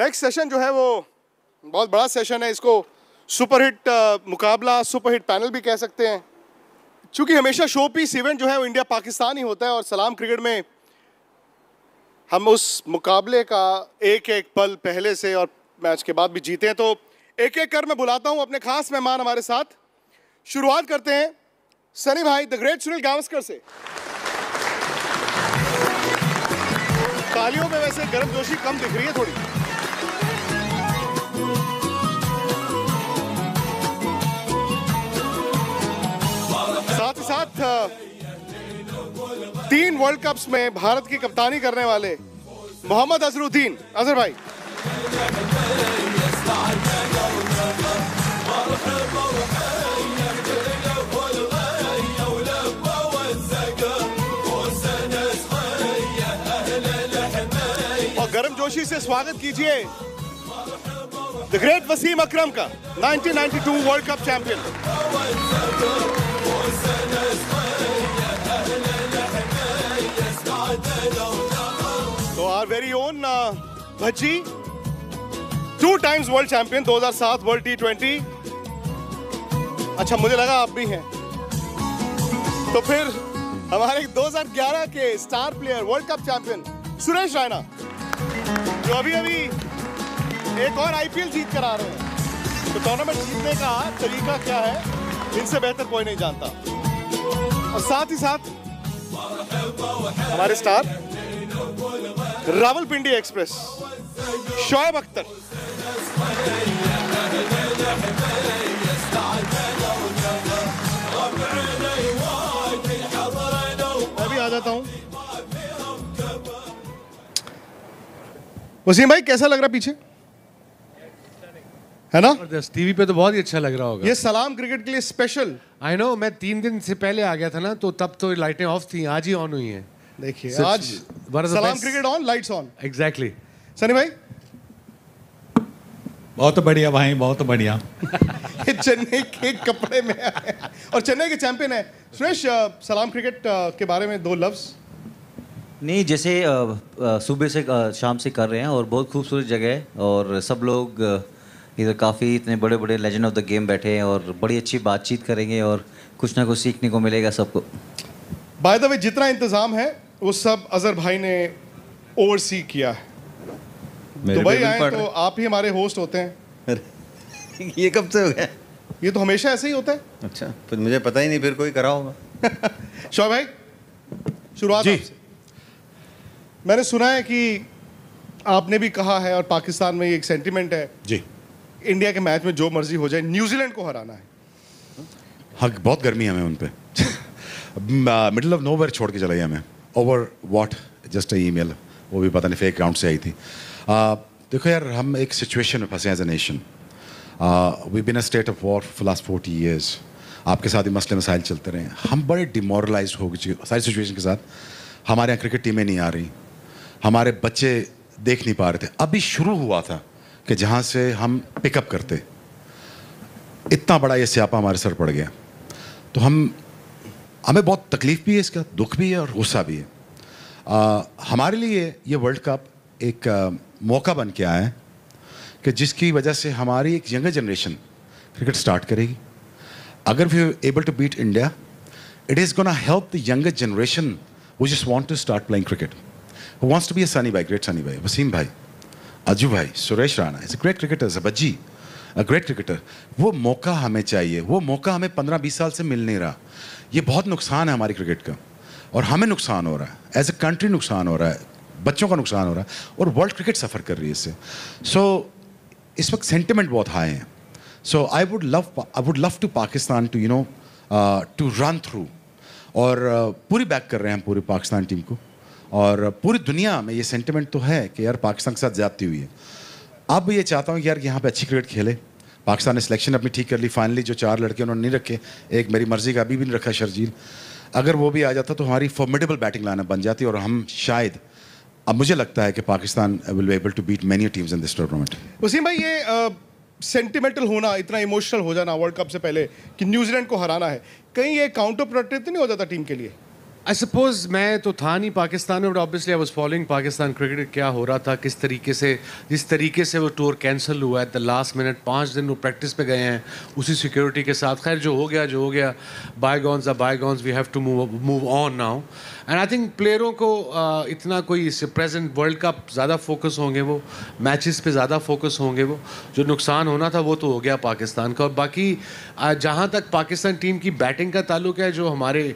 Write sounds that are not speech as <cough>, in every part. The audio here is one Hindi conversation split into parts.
नेक्स्ट सेशन जो है वो बहुत बड़ा सेशन है इसको सुपरहिट uh, मुकाबला सुपरहिट पैनल भी कह सकते हैं चूंकि हमेशा शो पीस इवेंट जो है वो इंडिया पाकिस्तान ही होता है और सलाम क्रिकेट में हम उस मुकाबले का एक एक पल पहले से और मैच के बाद भी जीते हैं तो एक एक कर मैं बुलाता हूं अपने खास मेहमान हमारे साथ शुरुआत करते हैं सनी भाई द ग्रेट सुनील गावस्कर से तालियों में वैसे गर्मजोशी कम दिख रही है थोड़ी साथ तीन वर्ल्ड कप्स में भारत की कप्तानी करने वाले मोहम्मद अजरुद्दीन अजहर भाई और गर्म जोशी से स्वागत कीजिए द ग्रेट वसीम अकरम का 1992 world cup champion Bhajji two times world champion 2007 world T twenty अच्छा मुझे लगा आप भी हैं तो फिर हमारे 2011 के star player world cup champion Suresh Raina जो अभी अभी एक और आईपीएल जीत कर आ रहे हैं तो टूर्नामेंट जीतने का तरीका क्या है इनसे बेहतर कोई नहीं जानता और साथ ही साथ हमारे स्टार रावलपिंडी एक्सप्रेस शोएब अख्तर मैं भी आ जाता हूं वसीम भाई कैसा लग रहा पीछे है ना टीवी पे तो बहुत ही अच्छा लग रहा होगा ये सलाम क्रिकेट के लिए स्पेशल आई नो मैं तीन दिन से पहले आ गया था ना तो तब तो लाइटें ऑफ थी आज ही ऑन हुई हैं देखिए आज सलाम cricket on lights on exactly Sunny भाई बहुत बढ़िया भाई बहुत बढ़िया <laughs> चेन्नई के कपड़े में और चेन्नई के चैंपियन है सुरेश सलाम क्रिकेट के बारे में दो लफ्ज़ नहीं जैसे सुबह से शाम से कर रहे हैं और बहुत खूबसूरत जगह है और सब लोग इधर काफ़ी इतने बड़े बड़े लेजेंड ऑफ द गेम बैठे हैं और बड़ी अच्छी बातचीत करेंगे और कुछ ना कुछ सीखने को मिलेगा सबको बाय द वे जितना इंतज़ाम है वो सब अजहर भाई ने ओवरसी किया है दुबई तो आए तो आप ही हमारे होस्ट होते हैं ये कब से हो गया ये तो हमेशा ऐसे ही होता है अच्छा फिर मुझे पता ही नहीं फिर कोई करा होगा <laughs> शाह भाई शुरुआत जी मैंने सुना है कि आपने भी कहा है और पाकिस्तान में ये एक सेंटिमेंट है जी इंडिया के मैच में जो मर्जी हो जाए न्यूजीलैंड को हराना है हक बहुत गर्मी है हमें उन पर मिडल ऑफ नो छोड़ के चला गया हमें ओवर वॉट जस्ट ईमेल वो भी पता नहीं फेक अकाउंट से आई थी आ, देखो यार हम एक सिचुएशन में फंसे as a nation we been a state of war for last forty years आपके साथ ही मसले मसाइल चलते रहे हम बड़े डिमोरलाइज हो गए सारी सिचुएशन के साथ हमारे यहाँ क्रिकेट टीमें नहीं आ रही हमारे बच्चे देख नहीं पा रहे थे अभी शुरू हुआ था कि जहाँ से हम पिकअप करते इतना बड़ा ये स्यापा हमारे सर पड़ गया तो हम हमें बहुत तकलीफ भी है इसका दुख भी है और गुस्सा भी है आ, हमारे लिए ये वर्ल्ड कप एक आ, मौका बन के आया है कि जिसकी वजह से हमारी एक यंगर जनरेशन क्रिकेट स्टार्ट करेगी अगर we able to beat India it is gonna help the younger generation वो just want to start playing cricket wants to be a Sunny भाई ग्रेट सनी भाई वसीम भाई अजू भाई Suresh Raina is a great cricketer जबज्जी अ ग्रेट क्रिकेटर वो मौका हमें चाहिए वो मौका हमें पंद्रह बीस साल से मिल नहीं रहा ये बहुत नुकसान है हमारी क्रिकेट का और हमें नुकसान हो रहा है एज ए कंट्री नुकसान हो रहा है बच्चों का नुकसान हो रहा है और वर्ल्ड क्रिकेट सफ़र कर रही है इससे सो so, इस वक्त सेंटिमेंट बहुत हाई हैं so I would love I would love to Pakistan to you know to run through और uh, पूरी बैक कर रहे हैं हम पूरी पाकिस्तान टीम को और uh, पूरी दुनिया में ये सेंटिमेंट तो है कि यार पाकिस्तान के साथ ज़्यादती हुई है अब ये चाहता हूँ कि यार यहाँ पे अच्छी क्रिकेट खेले पाकिस्तान ने सिलेक्शन अपनी ठीक कर ली फाइनली जो चार लड़के उन्होंने नहीं रखे एक मेरी मर्ज़ी का अभी भी नहीं रखा शर्जील अगर वो भी आ जाता तो हमारी फॉर्मेडेबल बैटिंग लाना बन जाती और हम शायद अब मुझे लगता है कि Pakistan will be able to beat many teams in this tournament Wasim भाई ये सेंटिमेंटल होना इतना इमोशनल हो जाना वर्ल्ड कप से पहले कि न्यूजीलैंड को हराना है कहीं ये काउंटर प्रोडक्टिव तो नहीं हो जाता टीम के लिए आई सपोज मैं तो था नहीं पाकिस्तान में but obviously I was following Pakistan cricket क्या हो रहा था किस तरीके से जिस तरीके से वो टूर कैंसिल हुआ एट द लास्ट मिनट पाँच दिन वो प्रैक्टिस पे गए हैं उसी सिक्योरिटी के साथ खैर जो हो गया जो हो गया bygones are bygones we have to move move on now and I think प्लेयरों को uh, इतना कोई इससे प्रेजेंट वर्ल्ड कप ज़्यादा फोकस होंगे वो मैचेस पे ज़्यादा फोकस होंगे वो जो नुकसान होना था वो तो हो गया पाकिस्तान का और बाकी uh, जहाँ तक पाकिस्तान टीम की बैटिंग का ताल्लुक है जो हमारे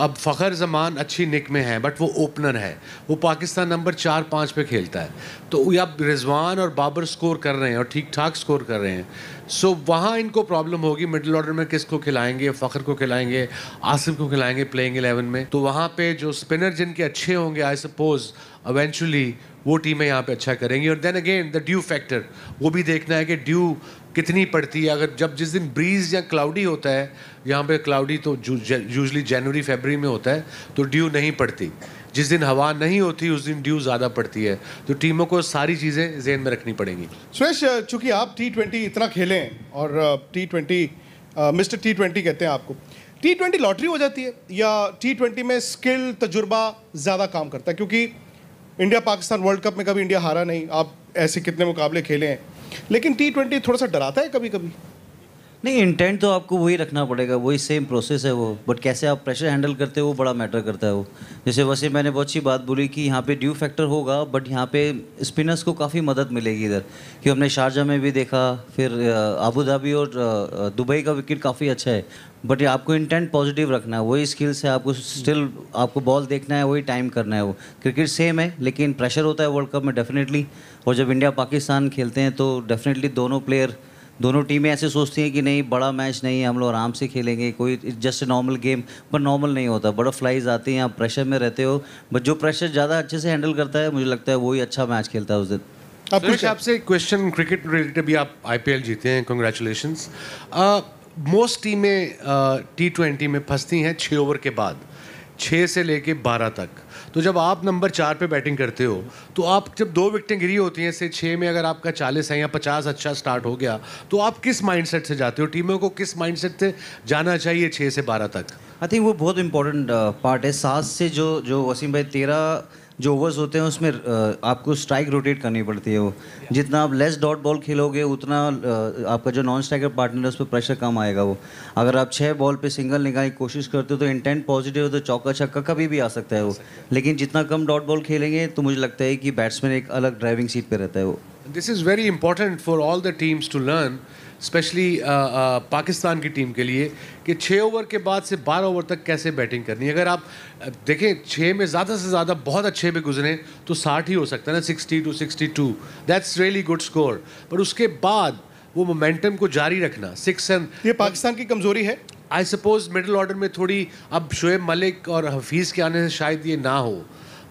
अब फ़खर जमान अच्छी निक में है बट वो ओपनर है वो पाकिस्तान नंबर चार पाँच पे खेलता है तो अब रिजवान और बाबर स्कोर कर रहे हैं और ठीक ठाक स्कोर कर रहे हैं सो so, वहाँ इनको प्रॉब्लम होगी मिडिल ऑर्डर में किसको खिलाएंगे फ़खर को खिलाएंगे आसिफ को खिलाएंगे प्लेइंग एलेवन में तो वहाँ पे जो स्पिनर जिनके अच्छे होंगे आई सपोज अवेंचुअली वो टीमें यहाँ पे अच्छा करेंगी और then again the dew factor वो भी देखना है कि ड्यू कितनी पड़ती है अगर जब जिस दिन ब्रीज या क्लाउडी होता है यहाँ पे क्लाउडी तो यूजली जनवरी फेबररी में होता है तो ड्यू नहीं पड़ती जिस दिन हवा नहीं होती उस दिन ड्यू ज़्यादा पड़ती है तो टीमों को सारी चीज़ें जेन में रखनी पड़ेंगी सुरेश चूंकि आप टी ट्वेंटी इतना खेलें और T twenty mister T twenty कहते हैं आपको टी ट्वेंटी लॉटरी हो जाती है या टी ट्वेंटी में स्किल तजुर्बा ज़्यादा काम करता है क्योंकि इंडिया पाकिस्तान वर्ल्ड कप में कभी इंडिया हारा नहीं आप ऐसे कितने मुकाबले खेले हैं लेकिन टी ट्वेंटी थोड़ा सा डराता है कभी कभी नहीं इंटेंट तो आपको वही रखना पड़ेगा वही सेम प्रोसेस है वो बट कैसे आप प्रेशर हैंडल करते हो वो बड़ा मैटर करता है वो जैसे वैसे मैंने बहुत अच्छी बात बोली कि यहाँ पे ड्यू फैक्टर होगा बट यहाँ पे स्पिनर्स को काफ़ी मदद मिलेगी इधर कि हमने शारजा में भी देखा फिर आबू धाबी और दुबई का विकेट काफ़ी अच्छा है बट आपको इंटेंट पॉजिटिव रखना है वही स्किल्स है आपको स्टिल आपको बॉल देखना है वही टाइम करना है वो क्रिकेट सेम है लेकिन प्रेशर होता है वर्ल्ड कप में डेफिनेटली और जब इंडिया पाकिस्तान खेलते हैं तो डेफिनेटली दोनों प्लेयर दोनों टीमें ऐसे सोचती हैं कि नहीं बड़ा मैच नहीं है हम लोग आराम से खेलेंगे कोई जस्ट नॉर्मल गेम पर नॉर्मल नहीं होता बड़ा फ्लाइज आते हैं आप प्रेशर में रहते हो बट जो प्रेशर ज़्यादा अच्छे से हैंडल करता है मुझे लगता है वही अच्छा मैच खेलता है उस दिन अब कुछ आपसे क्वेश्चन क्रिकेट रिलेटेड भी आप आई जीते हैं कॉन्ग्रेचुलेशन मोस्ट टीमें टी ट्वेंटी में फंसती हैं छः ओवर के बाद छः से लेके बारह तक तो जब आप नंबर चार पे बैटिंग करते हो तो आप जब दो विकटें गिरी होती हैं से छः में अगर आपका चालीस है या पचास अच्छा स्टार्ट हो गया तो आप किस माइंडसेट से जाते हो टीमों को किस माइंडसेट से जाना चाहिए छः से बारह तक आई थिंक वो बहुत इंपॉर्टेंट पार्ट uh, है सात से जो जो वसीम भाई तेरह जो ओवर्स होते हैं उसमें आपको स्ट्राइक रोटेट करनी पड़ती है वो जितना आप लेस डॉट बॉल खेलोगे उतना आपका जो नॉन स्ट्राइकर पार्टनर है उस पर प्रेशर कम आएगा वो अगर आप छः बॉल पे सिंगल निकालने की कोशिश करते हो तो इंटेंट पॉजिटिव हो तो चौका छक्का कभी भी आ सकता है वो लेकिन जितना कम डॉट बॉल खेलेंगे तो मुझे लगता है कि बैट्समैन एक अलग ड्राइविंग सीट पर रहता है वो this is very important for all the teams to learn specially Pakistan uh, uh, की टीम के लिए कि छः ओवर के बाद से बारह ओवर तक कैसे बैटिंग करनी है अगर आप देखें छः में ज़्यादा से ज़्यादा बहुत अच्छे में गुजरें तो साठ ही हो सकता है ना sixty two sixty two that's really good score पर उसके बाद वो मोमेंटम को जारी रखना सिक्स एंड ये पाकिस्तान की कमज़ोरी है आई सपोज मिडल ऑर्डर में थोड़ी अब शुएब मलिक और हफीज़ के आने से शायद ये ना हो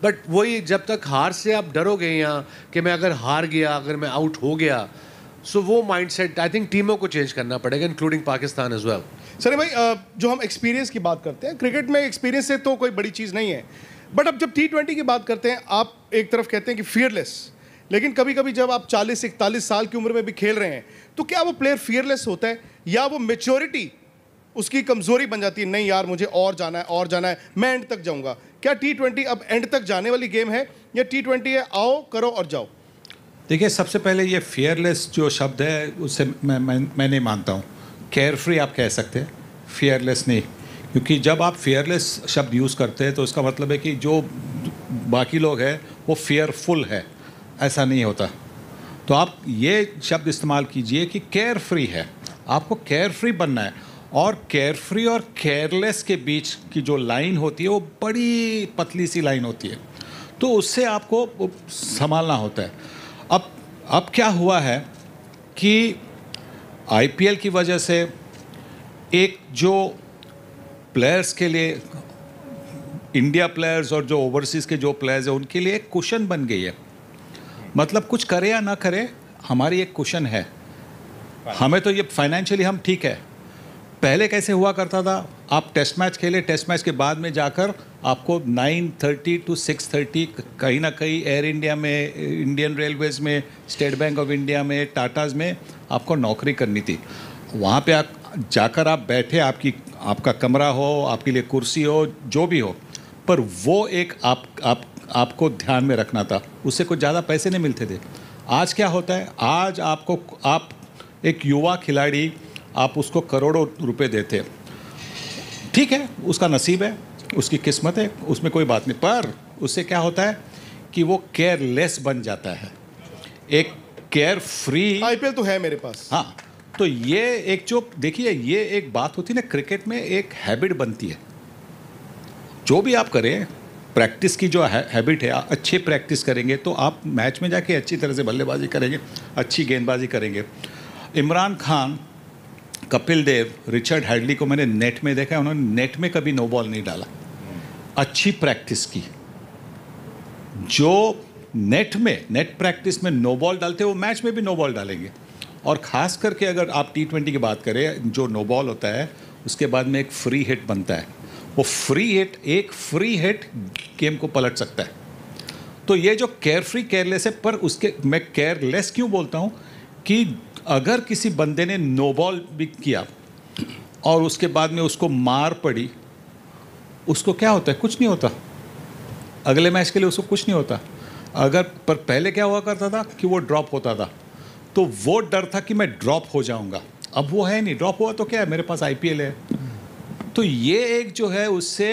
बट वही जब तक हार से आप डरोगे यहाँ कि मैं अगर हार गया अगर मैं आउट हो गया सो वो माइंड सेट आई थिंक टीमों को चेंज करना पड़ेगा including Pakistan as well sir भाई जो हम एक्सपीरियंस की बात करते हैं क्रिकेट में एक्सपीरियंस से तो कोई बड़ी चीज़ नहीं है बट अब जब टी ट्वेंटी की बात करते हैं आप एक तरफ कहते हैं कि फियरलेस लेकिन कभी कभी जब आप 40 इकतालीस साल की उम्र में भी खेल रहे हैं तो क्या वो प्लेयर फियरलेस होता है या वो मेच्योरिटी उसकी कमजोरी बन जाती है नहीं यार मुझे और जाना है और जाना है मैं एंड तक जाऊंगा क्या टी ट्वेंटी अब एंड तक जाने वाली गेम है या टी ट्वेंटी है आओ करो और जाओ देखिए सबसे पहले ये फियरलेस जो शब्द है उससे मैं मैं, मैं नहीं मानता हूँ केयर फ्री आप कह सकते हैं फियरलेस नहीं क्योंकि जब आप फियरलेस शब्द यूज़ करते हैं तो इसका मतलब है कि जो बाकी लोग हैं वो फियरफुल है ऐसा नहीं होता तो आप ये शब्द इस्तेमाल कीजिए कि केयर फ्री है आपको केयर फ्री बनना है और केयर फ्री और केयरलेस के बीच की जो लाइन होती है वो बड़ी पतली सी लाइन होती है तो उससे आपको संभालना होता है अब क्या हुआ है कि आईपीएल की वजह से एक जो प्लेयर्स के लिए इंडिया प्लेयर्स और जो ओवरसीज़ के जो प्लेयर्स हैं उनके लिए एक कुशन बन गई है मतलब कुछ करे या ना करे हमारी एक कुशन है हमें तो ये फाइनेंशियली हम ठीक है पहले कैसे हुआ करता था आप टेस्ट मैच खेले टेस्ट मैच के बाद में जाकर आपको 9:30 टू 6:30 कहीं ना कहीं एयर इंडिया में इंडियन रेलवेज में स्टेट बैंक ऑफ इंडिया में टाटाज में आपको नौकरी करनी थी वहाँ पे आप जाकर आप बैठे आपकी आपका कमरा हो आपके लिए कुर्सी हो जो भी हो पर वो एक आप आप आपको ध्यान में रखना था उससे कुछ ज़्यादा पैसे नहीं मिलते थे आज क्या होता है आज आपको आप एक युवा खिलाड़ी आप उसको करोड़ों रुपए देते ठीक है उसका नसीब है उसकी किस्मत है उसमें कोई बात नहीं पर उससे क्या होता है कि वो केयरलेस बन जाता है एक केयर फ्री आईपीएल तो है मेरे पास हाँ तो ये एक जो देखिए ये एक बात होती है ना क्रिकेट में एक हैबिट बनती है जो भी आप करें प्रैक्टिस की जो है, हैबिट है अच्छे प्रैक्टिस करेंगे तो आप मैच में जाके अच्छी तरह से बल्लेबाजी करेंगे अच्छी गेंदबाजी करेंगे इमरान खान कपिल देव रिचर्ड हैडली को मैंने नेट में देखा है उन्होंने नेट में कभी नो बॉल नहीं डाला अच्छी प्रैक्टिस की जो नेट में नेट प्रैक्टिस में नो बॉल डालते वो मैच में भी नो बॉल डालेंगे और ख़ास करके अगर आप टी ट्वेंटी की बात करें जो नो बॉल होता है उसके बाद में एक फ्री हिट बनता है वो फ्री हिट एक फ्री हिट गेम को पलट सकता है तो ये जो केयर फ्री केयरलेस है पर उसके मैं केयरलेस क्यों बोलता हूँ कि अगर किसी बंदे ने नोबॉल भी किया और उसके बाद में उसको मार पड़ी उसको क्या होता है कुछ नहीं होता अगले मैच के लिए उसको कुछ नहीं होता अगर पर पहले क्या हुआ करता था कि वो ड्रॉप होता था तो वो डर था कि मैं ड्रॉप हो जाऊंगा अब वो है नहीं ड्रॉप हुआ तो क्या है मेरे पास आईपीएल है तो ये एक जो है उससे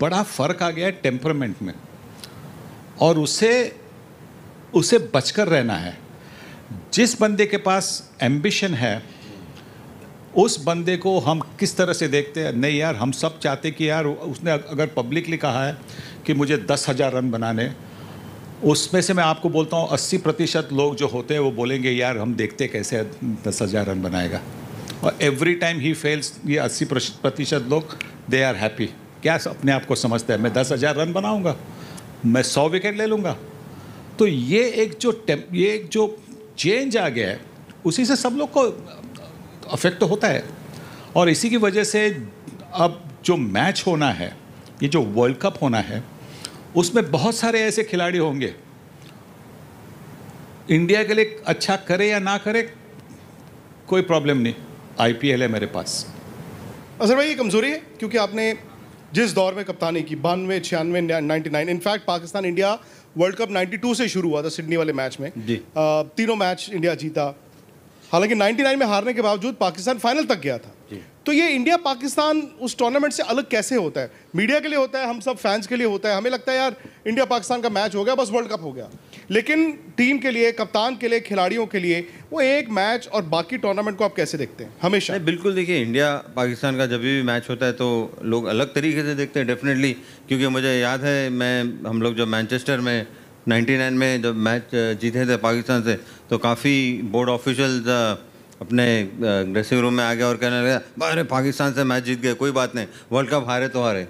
बड़ा फर्क आ गया है टेम्परमेंट में और उसे उसे बचकर रहना है जिस बंदे के पास एम्बिशन है उस बंदे को हम किस तरह से देखते हैं नहीं यार हम सब चाहते कि यार उसने अगर पब्लिकली कहा है कि मुझे दस हज़ार रन बनाने उसमें से मैं आपको बोलता हूँ अस्सी प्रतिशत लोग जो होते हैं वो बोलेंगे यार हम देखते कैसे दस हज़ार रन बनाएगा और एवरी टाइम ही फेल्स ये अस्सी प्रतिशत लोग दे आर हैप्पी क्या अपने आप को समझते हैं मैं दस हज़ार रन बनाऊँगा मैं सौ विकेट ले लूँगा तो ये एक जो ये एक जो चेंज आ गया है उसी से सब लोग को अफेक्ट तो होता है और इसी की वजह से अब जो मैच होना है ये जो वर्ल्ड कप होना है उसमें बहुत सारे ऐसे खिलाड़ी होंगे इंडिया के लिए अच्छा करे या ना करे कोई प्रॉब्लम नहीं आईपीएल है मेरे पास असर भाई ये कमज़ोरी है क्योंकि आपने जिस दौर में कप्तानी की बानवे छियानवे ninety nine in fact Pakistan India world cup 92 से शुरू हुआ था सिडनी वाले मैच में आ, तीनों मैच इंडिया जीता हालांकि 99 में हारने के बावजूद पाकिस्तान फाइनल तक गया था तो ये इंडिया पाकिस्तान उस टूर्नामेंट से अलग कैसे होता है मीडिया के लिए होता है हम सब फैंस के लिए होता है हमें लगता है यार इंडिया पाकिस्तान का मैच हो गया बस वर्ल्ड कप हो गया लेकिन टीम के लिए कप्तान के लिए खिलाड़ियों के लिए वो एक मैच और बाकी टूर्नामेंट को आप कैसे देखते हैं हमेशा बिल्कुल देखिए इंडिया पाकिस्तान का जब भी मैच होता है तो लोग अलग तरीके से देखते हैं डेफिनेटली क्योंकि मुझे याद है मैं हम लोग जब मैनचेस्टर में 99 में जब मैच जीते थे पाकिस्तान से तो काफ़ी बोर्ड ऑफिशल अपने ड्रेसिंग रूम में आ गया और कहने लगा अरे पाकिस्तान से मैच जीत गए कोई बात नहीं वर्ल्ड कप हारे तो हारे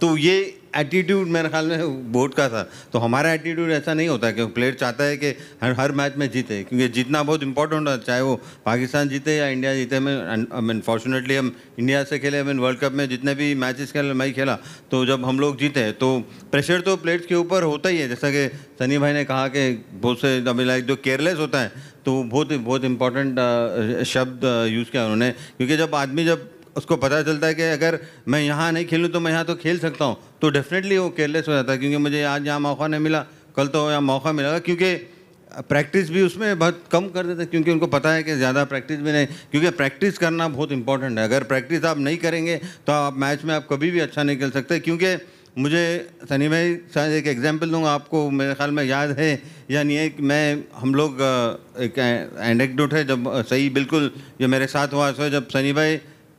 तो ये एटीट्यूड मेरे ख्याल में बोर्ड का था तो हमारा एटीट्यूड ऐसा नहीं होता क्योंकि प्लेयर चाहता है कि हर हर मैच में जीते क्योंकि जीतना बहुत इंपॉर्टेंट होता है चाहे वो पाकिस्तान जीते या इंडिया जीते हमें आई मीन फॉर्चुनेटली हम इंडिया से खेले आई मीन वर्ल्ड कप में जितने भी मैचेस खेल मैं खेला तो जब हम लोग जीते तो प्रेशर तो प्लेयर्स के ऊपर होता ही है जैसा कि सनी भाई ने कहा कि बहुत से लाइक जो केयरलेस होता है तो बहुत बहुत इंपॉर्टेंट uh, शब्द यूज़ uh, किया उन्होंने क्योंकि जब आदमी जब उसको पता चलता है कि अगर मैं यहाँ नहीं खेलूँ तो मैं यहाँ तो खेल सकता हूँ तो डेफिनेटली वो केयरलेस हो जाता है क्योंकि मुझे आज यहाँ मौका नहीं मिला कल तो यहाँ मौका मिलेगा क्योंकि प्रैक्टिस भी उसमें बहुत कम कर देते हैं क्योंकि उनको पता है कि ज़्यादा प्रैक्टिस भी नहीं क्योंकि प्रैक्टिस करना बहुत इंपॉर्टेंट है अगर प्रैक्टिस आप नहीं करेंगे तो आप मैच में आप कभी भी अच्छा नहीं खेल सकते क्योंकि मुझे सनी भाई शायद एक एग्जांपल दूंगा आपको मेरे ख्याल में याद है या नहीं है कि मैं हम लोग एक एनेक्डोट है जब सही बिल्कुल जो मेरे साथ हुआ जब सनी भाई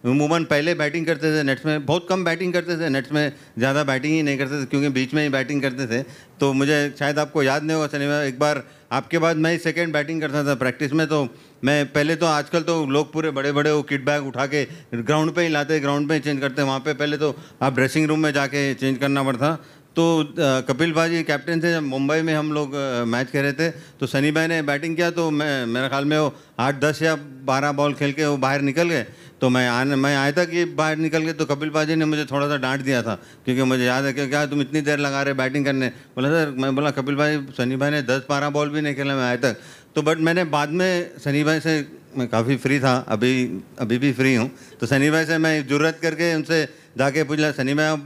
उमूमन पहले बैटिंग करते थे नेट्स में बहुत कम बैटिंग करते थे नेट्स में ज़्यादा बैटिंग ही नहीं करते थे क्योंकि बीच में ही बैटिंग करते थे तो मुझे शायद आपको याद नहीं होगा सलीमा एक बार आपके बाद मैं ही सेकेंड बैटिंग करता था प्रैक्टिस में तो मैं पहले तो आजकल तो लोग पूरे बड़े बड़े वो किट बैग उठा के ग्राउंड पर ही लाते ग्राउंड पर ही चेंज करते वहाँ पर पहले तो आप ड्रेसिंग रूम में जाके चेंज करना पड़ता तो कपिल भाजी कैप्टन थे जब मुंबई में हम लोग मैच कर रहे थे तो सनी भाई ने बैटिंग किया तो मैं मेरे ख्याल में वो आठ दस या बारह बॉल खेल के वो बाहर निकल गए तो मैं आने मैं आया था कि बाहर निकल के तो कपिल पाजी ने मुझे थोड़ा सा डांट दिया था क्योंकि मुझे याद है कि क्या तुम इतनी देर लगा रहे बैटिंग करने बोला सर मैं बोला कपिल भाई सनी भाई ने दस बारह बॉल भी नहीं खेला मैं आया तक तो बट मैंने बाद में सनी भाई से मैं काफ़ी फ्री था अभी अभी भी फ्री हूँ तो सनी भाई से मैं ज़रूरत करके उनसे जाके पुजला सनी में आप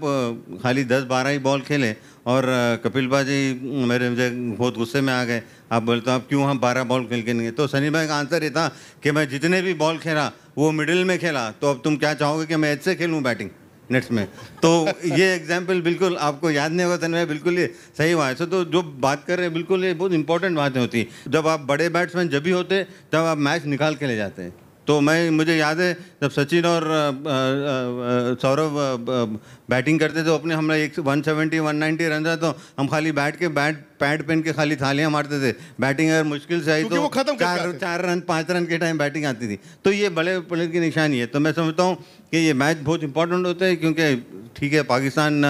खाली दस बारह ही बॉल खेले और कपिल भाजी मेरे मुझे बहुत गुस्से में आ गए आप बोलते हो तो आप क्यों हम बारह बॉल खेल के नहीं तो सनी भाई का आंसर ये था कि मैं जितने भी बॉल खेला वो मिडिल में खेला तो अब तुम क्या चाहोगे कि मैं ऐसे खेलूँ बैटिंग नेट्स में तो ये एग्जाम्पल बिल्कुल आपको याद नहीं होगा सनी भाई बिल्कुल ये सही हुआ है सो तो जो बात कर रहे हैं बिल्कुल ये बहुत इंपॉर्टेंट बातें होती जब आप बड़े बैट्समैन जब भी होते तब आप मैच निकाल के ले जाते हैं तो मैं मुझे याद है जब सचिन और सौरभ बैटिंग करते थे तो अपने हमने एक one seventy one ninety run था तो हम खाली बैट के बैट पैड पहन के खाली थालियाँ मारते थे बैटिंग अगर मुश्किल से आई तो वो खत्म चार चार रन पाँच रन के टाइम बैटिंग आती थी तो ये बड़े प्लेयर की निशानी है तो मैं समझता हूँ कि ये मैच बहुत इंपॉर्टेंट होते हैं क्योंकि ठीक है पाकिस्तान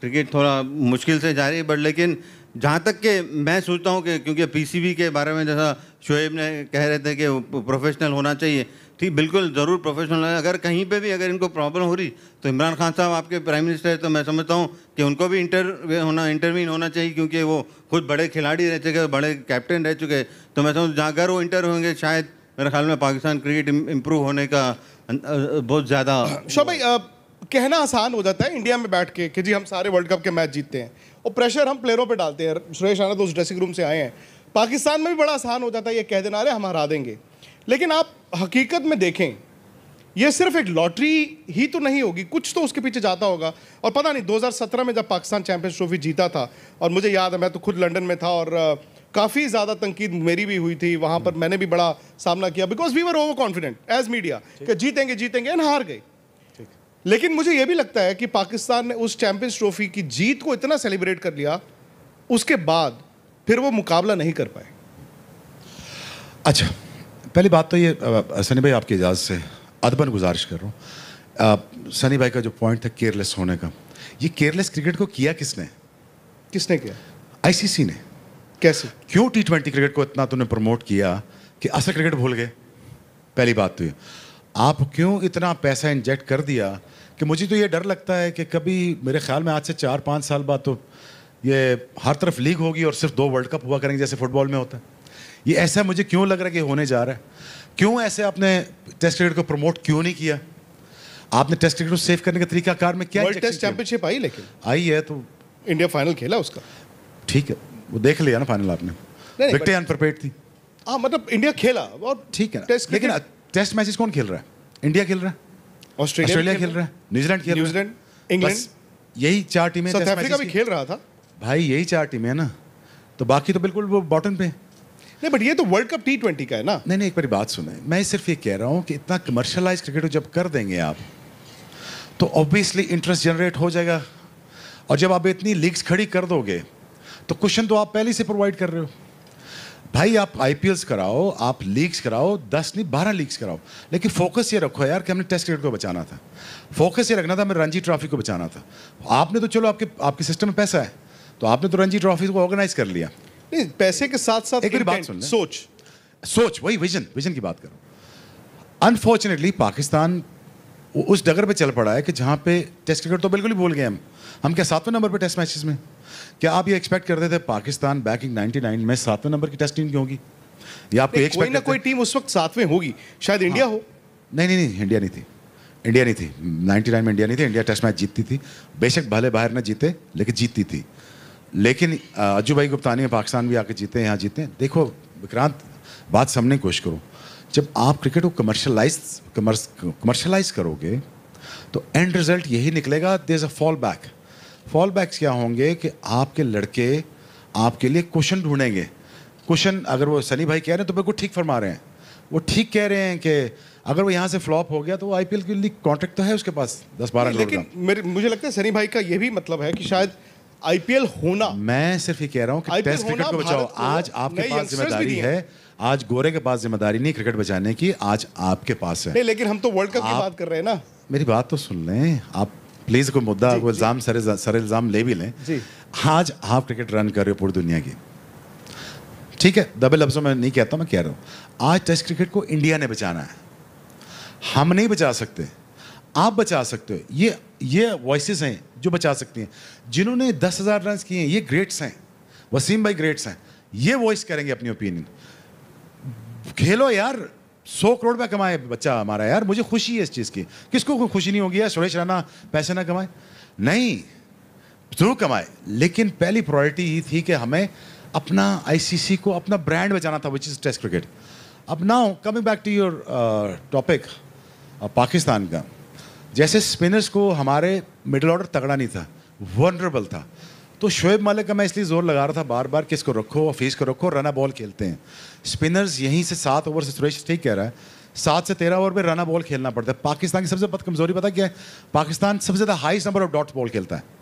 क्रिकेट थोड़ा मुश्किल से जा रही है बट लेकिन जहाँ तक कि मैं सोचता हूँ कि क्योंकि पीसीबी के बारे में जैसा शोएब ने कह रहे थे कि प्रोफेशनल होना चाहिए ठीक बिल्कुल ज़रूर प्रोफेशनल है अगर कहीं पे भी अगर इनको प्रॉब्लम हो रही तो इमरान खान साहब आपके प्राइम मिनिस्टर है तो मैं समझता हूँ कि उनको भी इंटर होना इंटरवीन होना चाहिए क्योंकि वो खुद बड़े खिलाड़ी रह चुके बड़े कैप्टन रह चुके तो मैं समझ जहाँ अगर वो इंटर होंगे शायद मेरे ख्याल में पाकिस्तान क्रिकेट इम्प्रूव होने का अं-, बहुत ज़्यादा शो भाई कहना आसान हो जाता है इंडिया में बैठ के कि जी हम सारे वर्ल्ड कप के मैच जीतते हैं और प्रेशर हम प्लेयरों पे डालते हैं सुरेश राणा तो उस ड्रेसिंग रूम से आए हैं पाकिस्तान में भी बड़ा आसान हो जाता है ये कह देना अरे हम हरा देंगे लेकिन आप हकीकत में देखें ये सिर्फ एक लॉटरी ही तो नहीं होगी कुछ तो उसके पीछे जाता होगा और पता नहीं 2017 में जब पाकिस्तान चैंपियंस ट्रॉफी जीता था और मुझे याद है मैं तो खुद लंदन में था और काफ़ी ज़्यादा तनकीद मेरी भी हुई थी वहाँ पर मैंने भी बड़ा सामना किया because we were over confident as media कि जीतेंगे जीतेंगे एंड हार गए लेकिन मुझे यह भी लगता है कि पाकिस्तान ने उस चैंपियंस ट्रॉफी की जीत को इतना सेलिब्रेट कर लिया उसके बाद फिर वो मुकाबला नहीं कर पाए अच्छा पहली बात तो ये आ, सनी भाई आपकी इजाज़त से अदबन गुजारिश कर रहा हूँ सनी भाई का जो पॉइंट था केयरलेस होने का ये केयरलेस क्रिकेट को किया किसने किसने किया आईसीसी ने कैसे क्यों टी ट्वेंटी क्रिकेट को इतना तुमने प्रमोट किया कि असल क्रिकेट भूल गए पहली बात तो ये आप क्यों इतना पैसा इंजेक्ट कर दिया कि मुझे तो ये डर लगता है कि कभी मेरे ख्याल में आज से चार पाँच साल बाद तो ये हर तरफ लीग होगी और सिर्फ दो वर्ल्ड कप हुआ करेंगे जैसे फुटबॉल में होता है ये ऐसा मुझे क्यों लग रहा है कि होने जा रहा है क्यों ऐसे आपने टेस्ट क्रिकेट को प्रमोट क्यों नहीं किया आपने टेस्ट क्रिकेट को सेव करने का तरीका कार में क्या टेस्ट चैंपियनशिप आई लेकिन आई है तो इंडिया फाइनल खेला उसका ठीक है वो देख लिया ना फाइनल आपने विकटें अनप्रपेड थी हाँ मतलब इंडिया खेला और ठीक है लेकिन टेस्ट मैचेस कौन खेल रहा है इंडिया खेल रहा है ऑस्ट्रेलिया खेल, रहा है न्यूजीलैंड खेल न्यूजीलैंड इंग्लैंड यही चार टीमें साउथ अफ्रीका भी खेल रहा था भाई यही चार टीमें है ना तो बाकी तो बिल्कुल वो बॉटम पे नहीं बट ये तो वर्ल्ड कप टी ट्वेंटी का है ना नहीं नहीं एक बार बात सुने मैं सिर्फ ये कह रहा हूँ कि इतना कमर्शलाइज क्रिकेट जब कर देंगे आप तो ऑब्वियसली इंटरेस्ट जनरेट हो जाएगा और जब आप इतनी लीग्स खड़ी कर दोगे तो क्वेश्चन तो आप पहले से प्रोवाइड कर रहे हो भाई आप आई कराओ आप लीग्स कराओ दस नहीं बारह लीग्स कराओ लेकिन फोकस ये रखो यार कि हमने टेस्ट क्रिकेट को बचाना था फोकस ये रखना था हमें रणजी ट्रॉफी को बचाना था आपने तो चलो आपके आपके सिस्टम में पैसा है तो आपने तो रणजी ट्रॉफी को ऑर्गेनाइज कर लिया नहीं पैसे के साथ साथ एक बात सुन सोच सोच वही विजन विजन की बात करो अनफॉर्चुनेटली पाकिस्तान उस डगर पे चल पड़ा है कि जहाँ पे टेस्ट क्रिकेट तो बिल्कुल ही भूल गए हम हम क्या सातवें नंबर पर टेस्ट मैचेस में क्या आप ये एक्सपेक्ट करते थे पाकिस्तान बैक इन 99 में सातवें नंबर की टेस्ट टीम की होगी या आपको आप कोई ना कोई टीम उस वक्त सातवें होगी शायद इंडिया हाँ। हो नहीं नहीं नहीं इंडिया नहीं थी इंडिया नहीं थी 99 में इंडिया नहीं थी इंडिया टेस्ट मैच जीतती थी बेशक भले बाहर ना जीते लेकिन जीतती थी लेकिन अज्जू भाई गुप्तानी में पाकिस्तान भी आके जीते यहाँ जीते देखो विक्रांत बात समझने की कोशिश करो जब आप क्रिकेट को कमर्शलाइज कमर्शलाइज करोगे तो एंड रिजल्ट यही निकलेगा there is a fall back fall backs क्या होंगे कि आपके लड़के आपके लिए क्वेश्चन ढूंढेंगे क्वेश्चन अगर वो सनी भाई कह रहे हैं तो बिल्कुल ठीक फरमा रहे हैं वो ठीक कह रहे हैं कि अगर वो यहाँ से फ्लॉप हो गया तो आई पी के लिए कॉन्ट्रैक्ट तो है उसके पास दस बारह लेकिन मेरे मुझे लगता है सनी भाई का ये भी मतलब है कि शायद आईपीएल होना मैं सिर्फ ये कह रहा हूँ कि टेस्ट क्रिकेट को बचाओ आज आपके पास जिम्मेदारी है आज गोरे के पास जिम्मेदारी नहीं क्रिकेट बचाने की आज आपके पास है नहीं लेकिन हम तो वर्ल्ड कप की बात कर रहे हैं ना मेरी बात तो सुन लें आप प्लीज़ कोई मुद्दा वो इल्ज़ाम सर सर इल्ज़ाम ले भी लें आज आप क्रिकेट रन कर रहे हो पूरी दुनिया की ठीक है दबे लफ्ज़ों में नहीं कहता मैं कह रहा हूँ आज टेस्ट क्रिकेट को इंडिया ने बचाना है हम नहीं बचा सकते आप बचा सकते हो ये ये वॉइस हैं जो बचा सकती हैं जिन्होंने दस हज़ार रन किए हैं ये ग्रेट्स हैं वसीम भाई ग्रेट्स हैं ये वॉइस करेंगे अपनी ओपिनियन खेलो यार सौ करोड़ रुपया कमाए बच्चा हमारा यार मुझे खुशी है इस चीज़ की किसको कोई खुशी नहीं होगी यार सुरेश राणा पैसे ना कमाए नहीं जरूर कमाए लेकिन पहली प्रायोरिटी ये थी कि हमें अपना आईसीसी को अपना ब्रांड बचाना था विच इज़ टेस्ट क्रिकेट अब now coming back to your topic Pakistan का जैसे स्पिनर्स को हमारे मिडल ऑर्डर तगड़ा नहीं था वनरेबल था तो शोएब मलिक का मैं इसलिए जोर लगा रहा था बार बार किसको रखो और फीस को रखो रना बॉल खेलते हैं स्पिनर्स यहीं से सात ओवर से सुरेश ठीक कह रहा है सात से तेरह ओवर में रना बॉल खेलना पड़ता है पाकिस्तान की सबसे बद कमजोरी पता क्या है पाकिस्तान सबसे ज़्यादा highest number of dot ball खेलता है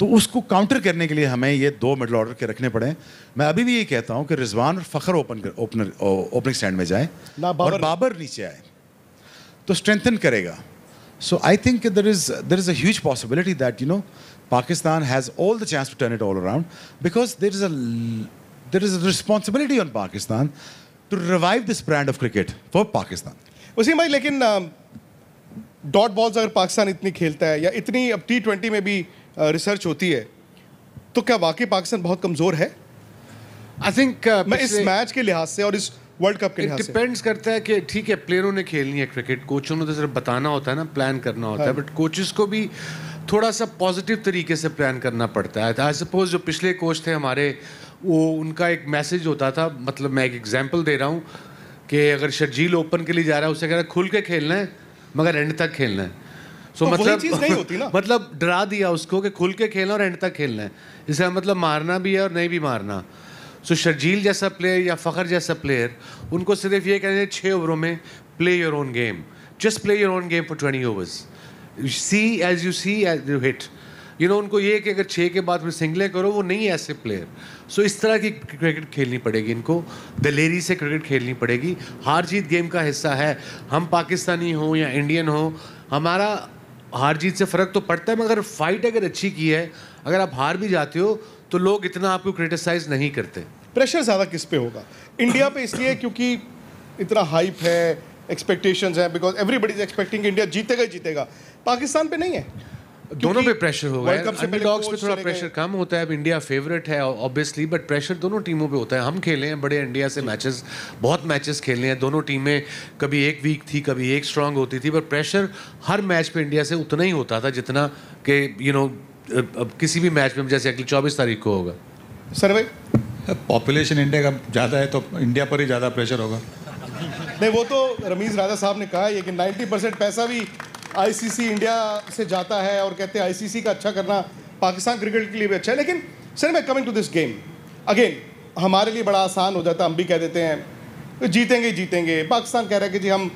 तो उसको काउंटर करने के लिए हमें ये दो मिडल ऑर्डर के रखने पड़े मैं अभी भी ये कहता हूँ कि रिजवान और Fakhar open opener opening stand में जाए और बाबर नीचे आए तो स्ट्रेंथन करेगा so I think there is there is a possibility that you know Pakistan has all the chance to turn it all around because there is there is a responsibility on Pakistan to revive this brand of cricket for Pakistan. Wasim भाई लेकिन डॉट बॉल्स अगर पाकिस्तान इतनी खेलता है या इतनी अब टी ट्वेंटी में भी रिसर्च होती है तो क्या वाकई पाकिस्तान बहुत कमज़ोर है आई थिंक uh, मैं इस मैच के लिहाज से और इस वर्ल्ड कप के लिहाज डिपेंड्स करता है कि ठीक है प्लेयरों ने खेलनी है क्रिकेट कोचों ने तो सिर्फ बताना होता है ना प्लान करना होता है बट कोचेस को भी थोड़ा सा पॉजिटिव तरीके से प्लान करना पड़ता है आई सपोज जो पिछले कोच थे हमारे वो उनका एक मैसेज होता था मतलब मैं एक एग्जाम्पल दे रहा हूँ कि अगर शर्जील ओपन के लिए जा रहा है उसे कह रहा है खुल के खेलना है मगर एंड तक खेलना है सो so, तो मतलब चीज नहीं होती ना <laughs> मतलब डरा दिया उसको कि खुल के खेलना और एंड तक खेलना है इसका मतलब मारना भी है और नहीं भी मारना सो so, शर्जील जैसा प्लेयर या फ़खर जैसा प्लेयर उनको सिर्फ ये कहना है छः ओवरों में play your own game just play your own game for twenty overs see as you see as you hit you know उनको ये कि अगर छः के बाद फिर सिंगलें करो वो नहीं है ऐसे प्लेयर सो इस तरह की क्रिकेट खेलनी पड़ेगी इनको दलेरी से क्रिकेट खेलनी पड़ेगी हार जीत गेम का हिस्सा है हम पाकिस्तानी हों या इंडियन हों हमारा हार जीत से फ़र्क तो पड़ता है मगर फाइट अगर अच्छी की है अगर आप हार भी जाते हो तो लोग इतना आपको क्रिटिसाइज नहीं करते प्रेशर ज़्यादा किस पे होगा इंडिया पे इसलिए क्योंकि इतना हाइप है एक्सपेक्टेशंस हैं because everybody is expecting India जीतेगा ही जीतेगा पाकिस्तान पे नहीं है दोनों पे प्रेशर होगा अंडरडॉग्स पे थोड़ा प्रेशर कम होता है अब इंडिया फेवरेट है ऑब्वियसली बट प्रेशर दोनों टीमों पे होता है हम खेले हैं बड़े इंडिया से मैचेस बहुत मैचेस खेले हैं दोनों टीमें कभी एक वीक थी कभी एक स्ट्रांग होती थी पर प्रेशर हर मैच पे इंडिया से उतना ही होता था जितना कि यू नो किसी भी मैच में जैसे अगली चौबीस तारीख को होगा सर भाई पॉपुलेशन इंडिया का ज़्यादा है तो इंडिया पर ही ज़्यादा प्रेशर होगा नहीं वो तो रमीज राजा साहब ने कहा है कि 90 परसेंट पैसा भी आईसीसी इंडिया से जाता है और कहते हैं आईसीसी का अच्छा करना पाकिस्तान क्रिकेट के लिए भी अच्छा है लेकिन सर मैं coming to this game again हमारे लिए बड़ा आसान हो जाता है हम भी कह देते हैं जीतेंगे जीतेंगे पाकिस्तान कह रहा है कि जी हम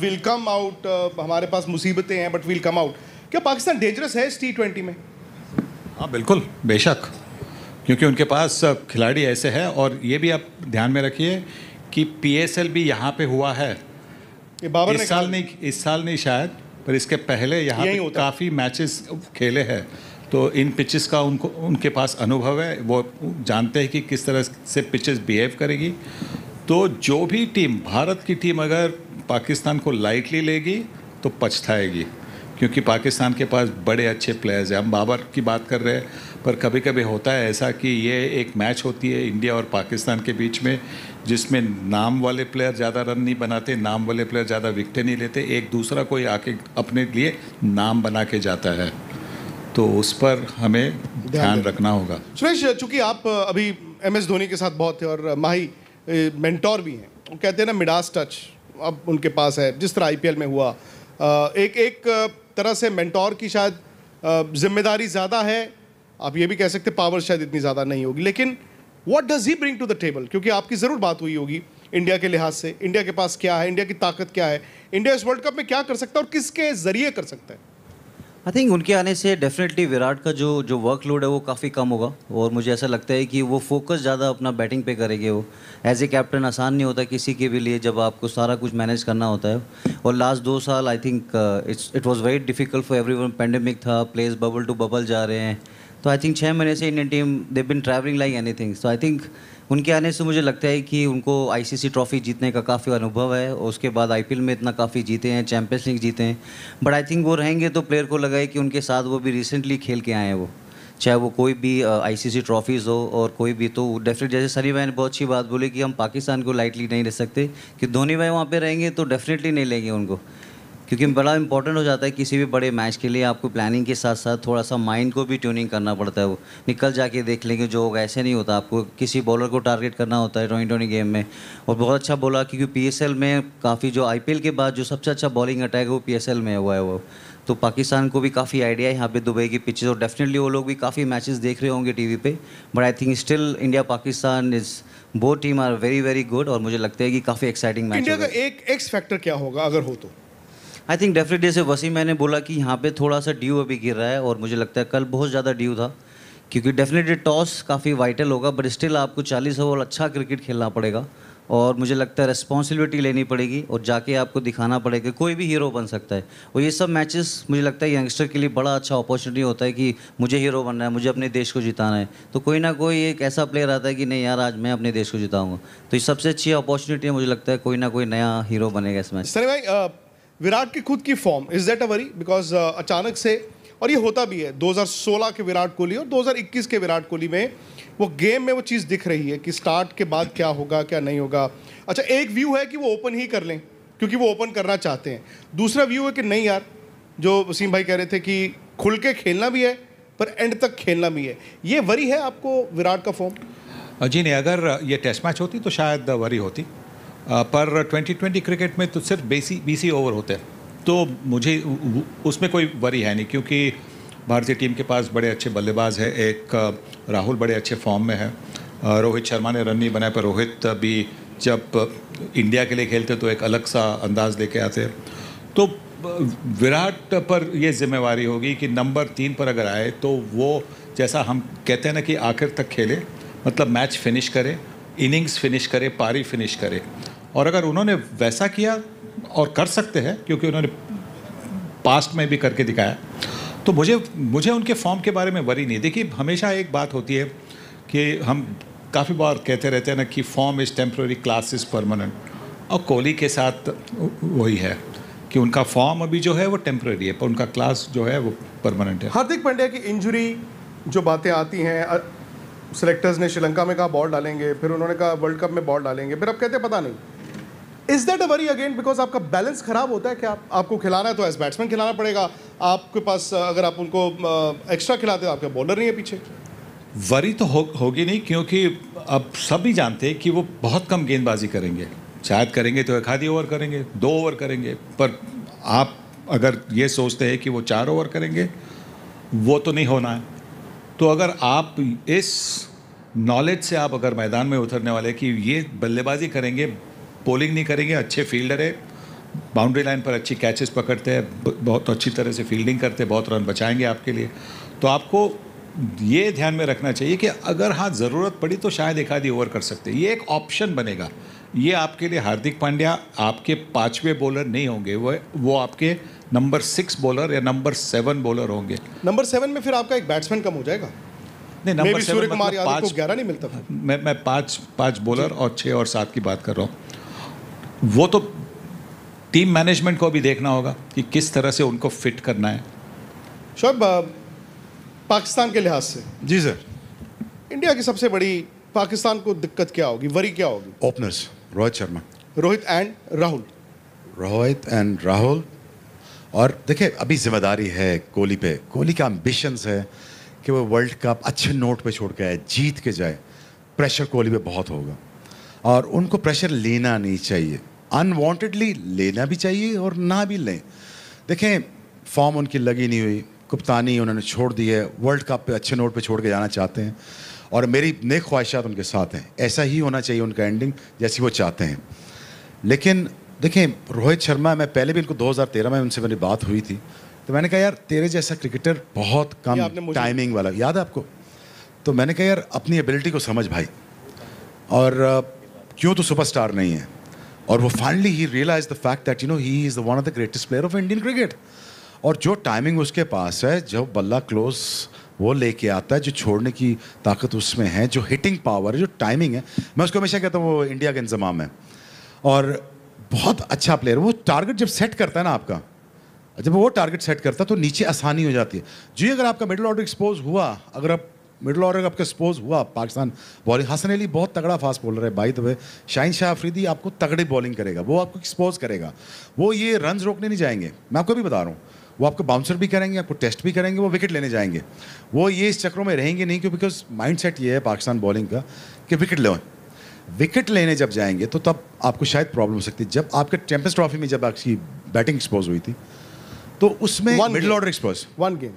विल कम आउट हमारे पास मुसीबतें हैं बट विल कम आउट क्या पाकिस्तान डेंजरस है इस टी ट्वेंटी में हाँ बिल्कुल बेशक क्योंकि उनके पास खिलाड़ी ऐसे हैं और ये भी आप ध्यान में रखिए कि पीएसएल भी यहाँ पे हुआ है ये बाबर इस साल नहीं इस साल नहीं शायद पर इसके पहले यहाँ काफ़ी मैचेस खेले हैं तो इन पिचेस का उनको उनके पास अनुभव है वो जानते हैं कि किस तरह से पिचेस बिहेव करेगी तो जो भी टीम भारत की टीम अगर पाकिस्तान को लाइटली लेगी तो पछताएगी क्योंकि पाकिस्तान के पास बड़े अच्छे प्लेयर्स हैं हम बाबर की बात कर रहे हैं पर कभी कभी होता है ऐसा कि ये एक मैच होती है इंडिया और पाकिस्तान के बीच में जिसमें नाम वाले प्लेयर ज़्यादा रन नहीं बनाते नाम वाले प्लेयर ज़्यादा विकटें नहीं लेते एक दूसरा कोई आके अपने लिए नाम बना के जाता है तो उस पर हमें ध्यान रखना होगा सुरेश चूंकि आप अभी एम एस धोनी के साथ बहुत थे और माही मेंटोर भी हैं कहते हैं ना मिडास टच अब उनके पास है जिस तरह आईपीएल में हुआ एक एक तरह से मेंटोर की शायद जिम्मेदारी ज़्यादा है आप ये भी कह सकते पावर शायद इतनी ज़्यादा नहीं होगी लेकिन what does he bring to the table क्योंकि आपकी ज़रूर बात हुई होगी इंडिया के लिहाज से इंडिया के पास क्या है इंडिया की ताकत क्या है इंडिया इस वर्ल्ड कप में क्या कर सकता है और किसके ज़रिए कर सकता है आई थिंक उनके आने से डेफिनेटली विराट का जो जो वर्कलोड है वो काफ़ी कम होगा और मुझे ऐसा लगता है कि वो फोकस ज़्यादा अपना बैटिंग पे करेंगे वो एज ए कैप्टन आसान नहीं होता किसी के भी लिए जब आपको सारा कुछ मैनेज करना होता है और लास्ट दो साल I think it's it was very difficult for everyone pandemic था प्लेस बबल टू बबल जा रहे हैं तो आई थिंक छः महीने से Indian team they been travelling like anything so I think उनके आने से मुझे लगता है कि उनको आईसीसी ट्रॉफी जीतने का काफ़ी अनुभव है और उसके बाद आईपीएल में इतना काफ़ी जीते हैं चैंपियंस लीग जीते हैं बट आई थिंक वो रहेंगे तो प्लेयर को लगा है कि उनके साथ वो भी रिसेंटली खेल के आए हैं वो चाहे वो कोई भी आईसीसी ट्रॉफीज़ हो और कोई भी तो डेफिनेट जैसे सनी भाई ने बहुत अच्छी बात बोली कि हम पाकिस्तान को लाइटली नहीं ले सकते कि धोनी भाई वहाँ पे रहेंगे तो डेफिनेटली नहीं लेंगे उनको क्योंकि बड़ा इंपॉर्टेंट हो जाता है किसी भी बड़े मैच के लिए आपको प्लानिंग के साथ साथ थोड़ा सा माइंड को भी ट्यूनिंग करना पड़ता है वो निकल जाके देख लेंगे जो होगा ऐसे नहीं होता आपको किसी बॉलर को टारगेट करना होता है ट्वेंटी ट्वेंटी गेम में और बहुत अच्छा बोला क्योंकि पी में काफ़ी जो आई के बाद जो सबसे अच्छा बॉलिंग अटैक है वो पी में हुआ है वो तो पाकिस्तान को भी काफ़ी आइडिया है यहाँ पे दुबई की पिचेस और डेफिनेटली वो लोग भी काफ़ी मैचेस देख रहे होंगे टीवी पे but I think still India Pakistan is both team are very very good और मुझे लगता है कि काफ़ी एक्साइटिंग मैच इंडिया का एक एक्स फैक्टर क्या होगा अगर हो तो आई थिंक डेफिनेटली जैसे वसीम मैंने बोला कि यहाँ पे थोड़ा सा ड्यू अभी गिर रहा है और मुझे लगता है कल बहुत ज़्यादा ड्यू था क्योंकि डेफिनेटली टॉस काफ़ी वाइटल होगा बट स्टिल आपको चालीस ओवर अच्छा क्रिकेट खेलना पड़ेगा और मुझे लगता है रिस्पॉन्सिबिलिटी लेनी पड़ेगी और जाके आपको दिखाना पड़ेगा कोई भी हीरो बन सकता है और ये सब मैचेस मुझे लगता है यंगस्टर के लिए बड़ा अच्छा अपॉर्चुनिटी होता है कि मुझे हीरो बनना है मुझे अपने देश को जिताना है तो कोई ना कोई एक ऐसा प्लेयर आता है कि नहीं यार आज मैं अपने देश को जिताऊँगा तो ये सबसे अच्छी अपॉर्चुनिटी है मुझे लगता है कोई ना कोई नया हीरो बनेगा इस मैच सर भाई विराट की खुद की form is that a worry because अचानक से और ये होता भी है 2016 के विराट कोहली और 2021 के विराट कोहली में वो गेम में वो चीज़ दिख रही है कि स्टार्ट के बाद क्या होगा क्या नहीं होगा अच्छा एक व्यू है कि वो ओपन ही कर लें क्योंकि वो ओपन करना चाहते हैं दूसरा व्यू है कि नहीं यार जो वसीम भाई कह रहे थे कि खुल के खेलना भी है पर एंड तक खेलना भी है ये वरी है आपको विराट का फॉर्म जी नहीं अगर ये टेस्ट मैच होती तो शायद वरी होती पर ट्वेंटी ट्वेंटी क्रिकेट में तो सिर्फ बेसी बीसी ओवर होते हैं तो मुझे उसमें कोई वरी है नहीं क्योंकि भारतीय टीम के पास बड़े अच्छे बल्लेबाज है एक राहुल बड़े अच्छे फॉर्म में है रोहित शर्मा ने रन नहीं बनाया पर रोहित भी जब इंडिया के लिए खेलते तो एक अलग सा अंदाज लेके आते तो विराट पर यह जिम्मेवारी होगी कि नंबर तीन पर अगर आए तो वो जैसा हम कहते हैं ना कि आखिर तक खेले मतलब मैच फिनिश करे इनिंग्स फिनिश करे पारी फिनिश करे और अगर उन्होंने वैसा किया और कर सकते हैं क्योंकि उन्होंने पास्ट में भी करके दिखाया तो मुझे मुझे उनके फॉर्म के बारे में वरी नहीं देखिए हमेशा एक बात होती है कि हम काफ़ी बार कहते रहते हैं ना कि form is temporary class is permanent और कोहली के साथ वही है कि उनका फॉर्म अभी जो है वो टेम्प्रेरी है पर उनका क्लास जो है वो परमानेंट है हार्दिक पांड्या की इंजरी जो बातें आती हैं सेलेक्टर्स ने श्रीलंका में कहा बॉल डालेंगे फिर उन्होंने कहा वर्ल्ड कप में बॉल डालेंगे फिर अब कहते पता नहीं is that a worry again because आपका बैलेंस खराब होता है कि आप आपको खिलाना है तो एज बैट्समैन खिलाना पड़ेगा आपके पास अगर आप उनको एक्स्ट्रा खिलाते हो आपके बॉलर नहीं है पीछे वरी तो हो, होगी नहीं क्योंकि अब सब भी जानते हैं कि वो बहुत कम गेंदबाजी करेंगे शायद करेंगे तो एक आधी ओवर करेंगे दो ओवर करेंगे पर आप अगर ये सोचते हैं कि वो चार ओवर करेंगे वो तो नहीं होना है तो अगर आप इस नॉलेज से आप अगर मैदान में उतरने वाले कि ये बल्लेबाजी करेंगे बॉलिंग नहीं करेंगे अच्छे फील्डर है बाउंड्री लाइन पर अच्छी कैचेस पकड़ते हैं बहुत अच्छी तरह से फील्डिंग करते हैं बहुत रन बचाएंगे आपके लिए तो आपको ये ध्यान में रखना चाहिए कि अगर हाँ ज़रूरत पड़ी तो शायद एक आधी ओवर कर सकते ये एक ऑप्शन बनेगा ये आपके लिए हार्दिक पांड्या आपके पाँचवें बॉलर नहीं होंगे वो वो आपके नंबर सिक्स बॉलर या नंबर सेवन बॉलर होंगे नंबर सेवन में फिर आपका एक बैट्समैन कम हो जाएगा नहीं नंबर सेवन मतलब पाँच ग्यारह नहीं मिलता मैं मैं पाँच पाँच बॉलर और छः और सात की बात कर रहा हूँ वो तो टीम मैनेजमेंट को भी देखना होगा कि किस तरह से उनको फिट करना है शोब पाकिस्तान के लिहाज से जी सर इंडिया की सबसे बड़ी पाकिस्तान को दिक्कत क्या होगी वरी क्या होगी openers Rohit Sharma Rohit and Rahul Rohit and Rahul और देखिए अभी जिम्मेदारी है कोहली पे कोहली का एम्बिशंस है कि वो वर्ल्ड कप अच्छे नोट पे छोड़ के आए जीत के जाए प्रेशर कोहली पे बहुत होगा और उनको प्रेशर लेना नहीं चाहिए अनवांटेडली लेना भी चाहिए और ना भी लें देखें फॉर्म उनकी लगी नहीं हुई कप्तानी उन्होंने छोड़ दी है वर्ल्ड कप पे अच्छे नोट पे छोड़ के जाना चाहते हैं और मेरी नेक ख्वाहिशात उनके साथ हैं ऐसा ही होना चाहिए उनका एंडिंग जैसी वो चाहते हैं लेकिन देखें रोहित शर्मा मैं पहले भी इनको 2013 में उनसे मेरी बात हुई थी तो मैंने कहा यार तेरे जैसा क्रिकेटर बहुत कम टाइमिंग वाला याद है आपको तो मैंने कहा यार अपनी एबिलिटी को समझ भाई और क्यों तो सुपरस्टार नहीं है और वो finally he realize the fact that you know he is the one of the greatest player of Indian cricket और जो टाइमिंग उसके पास है जब बल्ला क्लोज वो लेके आता है जो छोड़ने की ताकत उसमें है जो हिटिंग पावर है जो टाइमिंग है मैं उसको हमेशा कहता हूँ वो इंडिया का इंजमाम है और बहुत अच्छा प्लेयर वो टारगेट जब सेट करता है ना आपका जब वो टारगेट सेट करता है तो नीचे आसानी हो जाती है जी अगर आपका मिडिल ऑर्डर एक्सपोज हुआ अगर आप मिडल ऑर्डर आपका एक्सपोज हुआ पाकिस्तान बॉलिंग हसन अली बहुत तगड़ा फास्ट बॉलर है भाई तो शाहिन शाह अफरीदी आपको तगड़ी बॉलिंग करेगा वो आपको एक्सपोज करेगा वो ये रन रोकने नहीं जाएंगे मैं आपको भी बता रहा हूँ वो आपको बाउंसर भी करेंगे आपको टेस्ट भी करेंगे वो विकेट लेने जाएंगे वो ये इस चक्रों में रहेंगे नहीं क्यों बिकॉज माइंड सेट ये है पाकिस्तान बॉलिंग का कि विकेट लें विकेट लेने जब जाएंगे तो तब आपको शायद प्रॉब्लम हो सकती है जब आपके चैंपियंस ट्रॉफी में जब आपकी बैटिंग एक्सपोज हुई थी तो उसमें middle order expose one game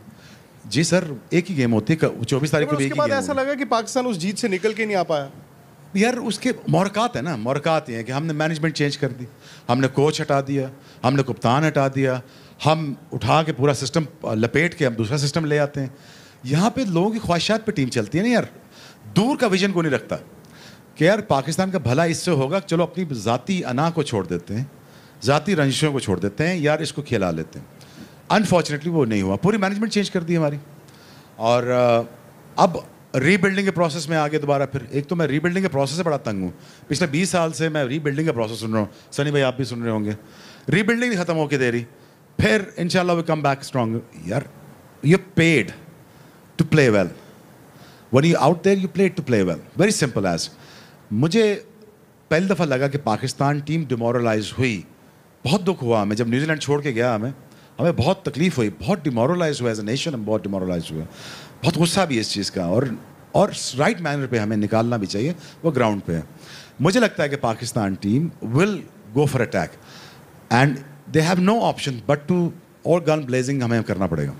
जी सर एक ही गेम होती है चौबीस तारीख को भी एक ही ऐसा लगा कि पाकिस्तान उस जीत से निकल के नहीं आ पाया यार उसके मौरक़ात है ना मौरक़ात ये हैं कि हमने मैनेजमेंट चेंज कर दी हमने कोच हटा दिया हमने कप्तान हटा दिया हम उठा के पूरा सिस्टम लपेट के हम दूसरा सिस्टम ले आते हैं यहाँ पे लोगों की ख्वाहिशात पे टीम चलती है ना यार दूर का विजन को नहीं रखता कि यार पाकिस्तान का भला इससे होगा चलो अपनी ज़ाती अना को छोड़ देते हैं ज़ाती रंजिशों को छोड़ देते हैं यार इसको खिला लेते हैं अनफॉर्चुनेटली वो नहीं हुआ पूरी मैनेजमेंट चेंज कर दी हमारी और अब रीबिल्डिंग के प्रोसेस में आगे दोबारा फिर एक तो मैं रीबिल्डिंग के प्रोसेस से बड़ा तंग हूँ पिछले 20 साल से मैं रीबिल्डिंग का प्रोसेस सुन रहा हूँ सनी भाई आप भी सुन रहे होंगे रीबिल्डिंग खत्म होकर दे रही फिर इनशाला वी कम बैक स्ट्रॉन्ग यार you paid to play well when you out there you play to play well very simple as मुझे पहली दफ़ा लगा कि पाकिस्तान टीम डिमोरलाइज हुई बहुत दुख हुआ हमें जब न्यूजीलैंड छोड़ के गया हमें हमें बहुत तकलीफ हुई बहुत डिमोरलाइज हुआ एज ए नेशन हम बहुत डिमोरलाइज हुए बहुत गुस्सा भी इस चीज़ का और और राइट मैनर पे हमें निकालना भी चाहिए वो ग्राउंड पे है मुझे लगता है कि Pakistan team will go for attack and they have no option but to all gun blazing हमें करना पड़ेगा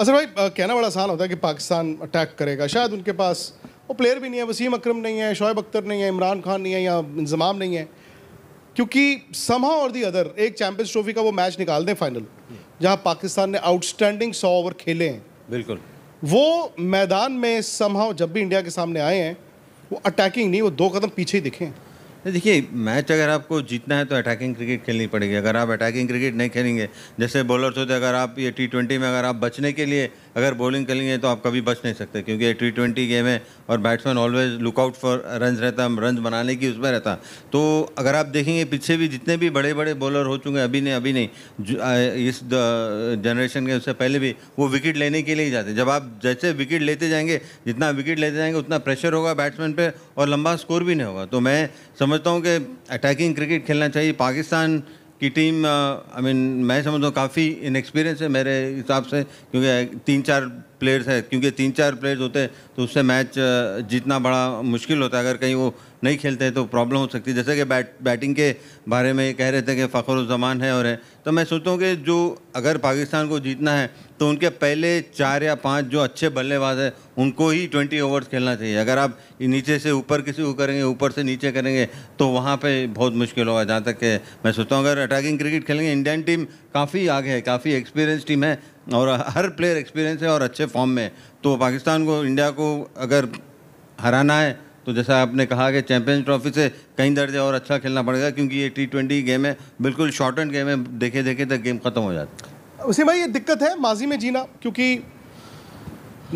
असर भाई कहना बड़ा आसान होता है कि पाकिस्तान अटैक करेगा शायद उनके पास वो प्लेयर भी नहीं है वसीम अक्रम नहीं है शोएब अख्तर नहीं है इमरान खान नहीं है या इंजमाम नहीं है क्योंकि समा और दी अदर एक चैंपियंस ट्रॉफी का वो मैच निकाल दें फाइनल जहां पाकिस्तान ने आउटस्टैंडिंग सौ ओवर खेले हैं बिल्कुल वो मैदान में समहाव जब भी इंडिया के सामने आए हैं वो अटैकिंग नहीं वो दो कदम पीछे ही दिखे देखिए मैच अगर आपको जीतना है तो अटैकिंग क्रिकेट खेलनी पड़ेगी अगर आप अटैकिंग क्रिकेट नहीं खेलेंगे जैसे बॉलर्स होते अगर आप ये टी ट्वेंटी में अगर आप बचने के लिए अगर बॉलिंग करेंगे तो आप कभी बच नहीं सकते क्योंकि टी ट्वेंटी गेम है और batsman always lookout for run रहता रन बनाने की उसमें रहता तो अगर आप देखेंगे पीछे भी जितने भी बड़े बड़े बॉलर हो चुके हैं अभी नहीं अभी नहीं इस जनरेशन के उससे पहले भी वो विकेट लेने के लिए ही जाते जब आप जैसे विकेट लेते जाएंगे जितना विकेट लेते जाएंगे उतना प्रेशर होगा बैट्समैन पर और लंबा स्कोर भी नहीं होगा तो मैं समझता हूँ कि अटैकिंग क्रिकेट खेलना चाहिए पाकिस्तान की टीम आई मीन मैं समझता हूँ काफ़ी इनएक्सपीरियंस है मेरे हिसाब से क्योंकि तीन चार प्लेयर्स हैं क्योंकि तीन चार प्लेयर्स होते हैं तो उससे मैच जीतना बड़ा मुश्किल होता है अगर कहीं वो नहीं खेलते तो प्रॉब्लम हो सकती है जैसे कि बैट बैटिंग के बारे में कह रहे थे कि फ़खर उजमान है और है तो मैं सोचता हूँ कि जो अगर पाकिस्तान को जीतना है तो उनके पहले चार या पांच जो अच्छे बल्लेबाज हैं उनको ही ट्वेंटी ओवर्स खेलना चाहिए अगर आप नीचे से ऊपर किसी को करेंगे ऊपर से नीचे करेंगे तो वहाँ पर बहुत मुश्किल होगा जहाँ तक कि मैं सोचता हूँ अगर अटैकिंग क्रिकेट खेलेंगे इंडियन टीम काफ़ी आगे है काफ़ी एक्सपीरियंस टीम है और हर प्लेयर एक्सपीरियंस है और अच्छे फॉर्म में तो पाकिस्तान को इंडिया को अगर हराना है तो जैसा आपने कहा कि चैंपियंस ट्रॉफी से कई दर्जे और अच्छा खेलना पड़ेगा क्योंकि ये टी ट्वेंटी गेम है बिल्कुल शॉर्ट एंड गेम है देखे देखे तक गेम ख़त्म हो जाता है उसी भाई ये दिक्कत है माजी में जीना क्योंकि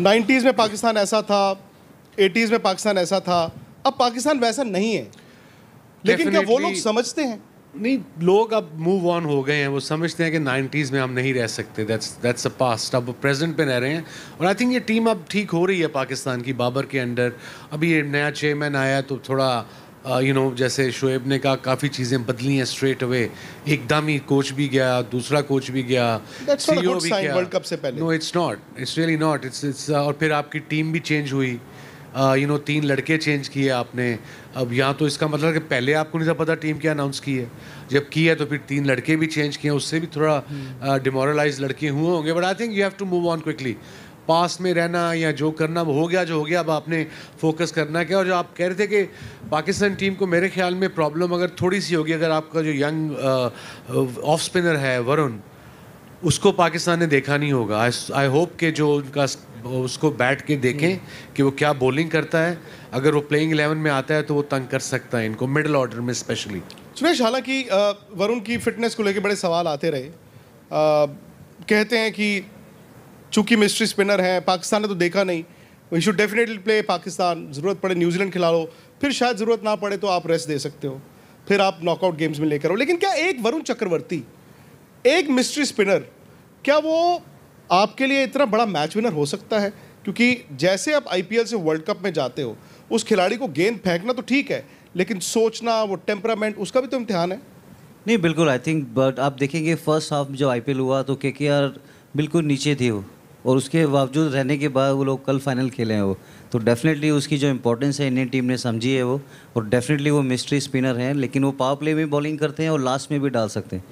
नाइन्टीज़ में पाकिस्तान ऐसा था एटीज़ में पाकिस्तान ऐसा था अब पाकिस्तान वैसा नहीं है लेकिन क्या वो लोग समझते हैं नहीं लोग अब मूव ऑन हो गए हैं वो समझते हैं कि नाइन्टीज में हम नहीं रह सकते दैट्स दैट्स अ पास्ट अब प्रेजेंट पे रह रहे हैं और आई थिंक ये टीम अब ठीक हो रही है पाकिस्तान की बाबर के अंडर अभी ये नया चेयरमैन आया तो थोड़ा यू uh, नो जैसे शोएब ने कहा काफ़ी चीज़ें बदली हैं स्ट्रेट अवे एकदम ही कोच भी गया दूसरा कोच भी गया ओ e भी गया no it's not it's really not it's और फिर आपकी टीम भी चेंज हुई यू नो तीन लड़के चेंज किए आपने अब यहाँ तो इसका मतलब कि पहले आपको नहीं था पता टीम क्या अनाउंस की है जब की है तो फिर तीन लड़के भी चेंज किए उससे भी थोड़ा डिमोरलाइज uh, लड़के हुए होंगे but I think you have to move on quickly पास में रहना या जो करना वो हो गया जो हो गया अब आपने फोकस करना क्या और जो आप कह रहे थे कि पाकिस्तान टीम को मेरे ख्याल में प्रॉब्लम अगर थोड़ी सी होगी अगर आपका जो यंग ऑफ स्पिनर है वरुण उसको पाकिस्तान ने देखा नहीं होगा आई होप के जो उनका उसको बैठ के देखें कि वो क्या बॉलिंग करता है अगर वो प्लेइंग इलेवन में आता है तो वो तंग कर सकता है इनको मिडल ऑर्डर में स्पेशली सुरेश हालांकि वरुण की फिटनेस को लेकर बड़े सवाल आते रहे आ, कहते हैं कि चूंकि मिस्ट्री स्पिनर हैं पाकिस्तान ने तो देखा नहीं we should definitely play Pakistan ज़रूरत पड़े न्यूजीलैंड खिला लो फिर शायद ज़रूरत ना पड़े तो आप रेस्ट दे सकते हो फिर आप नॉकआउट गेम्स में लेकर आओ लेकिन क्या एक वरुण चक्रवर्ती एक मिस्ट्री स्पिनर क्या वो आपके लिए इतना बड़ा मैच विनर हो सकता है क्योंकि जैसे आप आईपीएल से वर्ल्ड कप में जाते हो उस खिलाड़ी को गेंद फेंकना तो ठीक है लेकिन सोचना वो टेम्परामेंट उसका भी तो इम्तिहान है नहीं बिल्कुल आई थिंक बट आप देखेंगे फर्स्ट हाफ जब आई हुआ तो के बिल्कुल नीचे थे वो और उसके बावजूद रहने के बाद वो लोग कल फाइनल खेले हैं वो तो डेफिनेटली उसकी जो इम्पोर्टेंस है इंडियन टीम ने समझी है वो और डेफिनेटली वो मिस्ट्री स्पिनर हैं लेकिन वो पावर प्ले में बॉलिंग करते हैं और लास्ट में भी डाल सकते हैं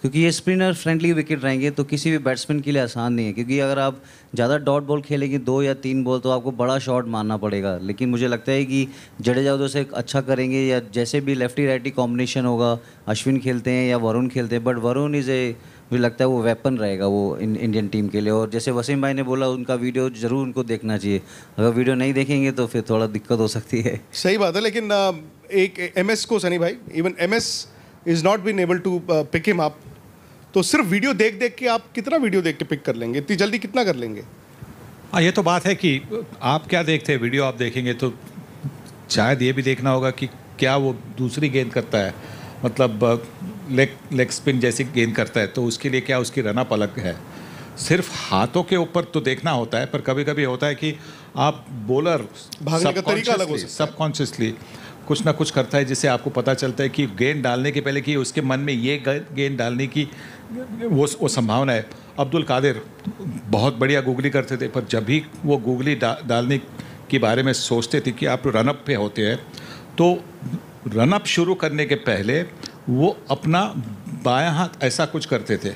क्योंकि ये स्पिनर फ्रेंडली विकेट रहेंगे तो किसी भी बैट्समैन के लिए आसान नहीं है क्योंकि अगर आप ज़्यादा डॉट बॉल खेलेंगे दो या तीन बॉल तो आपको बड़ा शॉट मारना पड़ेगा लेकिन मुझे लगता है कि जडेजा उधर से अच्छा करेंगे या जैसे भी लेफ्टी राइटी कॉम्बिनेशन होगा अश्विन खेलते हैं या वरुण खेलते हैं बट वरुण इज़ ए मुझे लगता है वो वेपन रहेगा वो इन, इंडियन टीम के लिए और जैसे वसीम भाई ने बोला उनका वीडियो ज़रूर उनको देखना चाहिए अगर वीडियो नहीं देखेंगे तो फिर थोड़ा दिक्कत हो सकती है सही बात है लेकिन एक एम को सनी भाई even I'm is not been able to pick him up तो सिर्फ वीडियो देख देख के आप कितना वीडियो देख के पिक कर लेंगे इतनी जल्दी कितना कर लेंगे हाँ ये तो बात है कि आप क्या देखते हैं वीडियो आप देखेंगे तो शायद ये भी देखना होगा कि क्या वो दूसरी गेंद करता है मतलब लेग लेग स्पिन जैसी गेंद करता है तो उसके लिए क्या उसकी रनअप अलग है सिर्फ हाथों के ऊपर तो देखना होता है पर कभी कभी होता है कि आप बोलर भागने का तरीका अलग हो सबकॉन्शियसली कुछ ना कुछ करता है जिससे आपको पता चलता है कि गेंद डालने के पहले कि उसके मन में ये गेंद डालने की वो वो संभावना है अब्दुल कादिर बहुत बढ़िया गूगली करते थे पर जब भी वो गूगली डा, डालने के बारे में सोचते थे कि आप रनअप पे होते हैं तो रनअप शुरू करने के पहले वो अपना बाया हाथ ऐसा कुछ करते थे